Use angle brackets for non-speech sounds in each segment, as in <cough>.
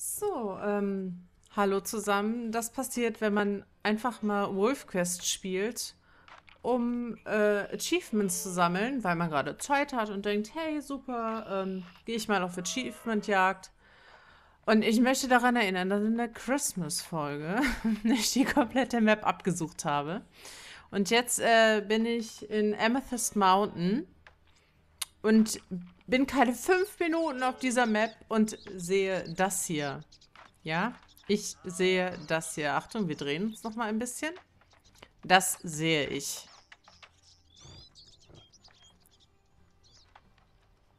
So, ähm, hallo zusammen. Das passiert, wenn man einfach mal Wolf Quest spielt, um äh, Achievements zu sammeln, weil man gerade Zeit hat und denkt, hey, super, ähm, gehe ich mal auf Achievement-Jagd. Und ich möchte daran erinnern, dass in der Christmas-Folge <laughs> ich die komplette Map abgesucht habe. Und jetzt äh, bin ich in Amethyst Mountain und bin keine fünf Minuten auf dieser Map und sehe das hier. Ja, ich sehe das hier. Achtung, wir drehen uns noch mal ein bisschen. Das sehe ich.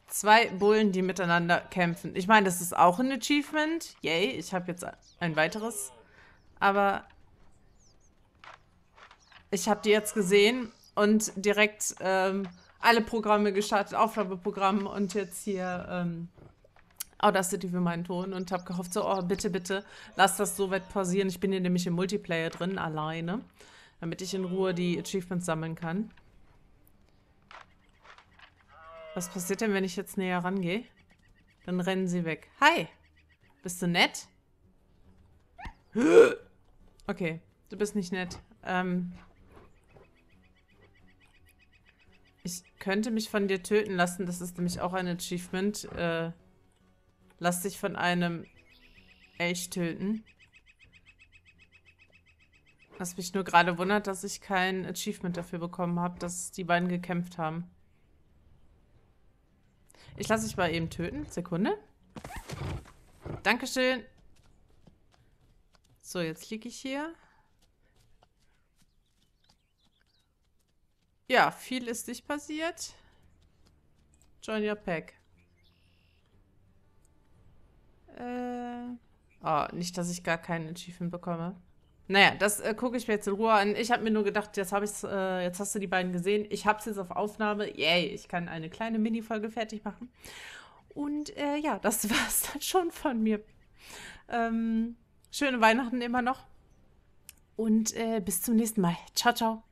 Zwei Bullen, die miteinander kämpfen. Ich meine, das ist auch ein Achievement. Yay, ich habe jetzt ein weiteres. Aber ich habe die jetzt gesehen und direkt ähm, alle Programme gestartet, Aufnahmeprogramm und jetzt hier ähm, Audacity für meinen Ton und habe gehofft, so, oh, bitte, bitte, lass das so weit pausieren. Ich bin hier nämlich im Multiplayer drin, alleine, damit ich in Ruhe die Achievements sammeln kann. Was passiert denn, wenn ich jetzt näher rangehe? Dann rennen sie weg. Hi! Bist du nett? <gasps> Okay, du bist nicht nett. Ähm, Ich könnte mich von dir töten lassen. Das ist nämlich auch ein Achievement. Äh, lass dich von einem Elch töten. Was mich nur gerade wundert, dass ich kein Achievement dafür bekommen habe, dass die beiden gekämpft haben. Ich lasse dich mal eben töten. Sekunde. Dankeschön. So, jetzt liege ich hier. Ja, viel ist nicht passiert. Join your pack. Äh. Oh, nicht, dass ich gar keinen Achievement bekomme. Naja, das äh, gucke ich mir jetzt in Ruhe an. Ich habe mir nur gedacht, jetzt habe ich's, äh, jetzt hast du die beiden gesehen. Ich habe es jetzt auf Aufnahme. Yay, ich kann eine kleine Mini-Folge fertig machen. Und äh, ja, das <laughs> war es dann schon von mir. Ähm, schöne Weihnachten immer noch. Und äh, bis zum nächsten Mal. Ciao, ciao.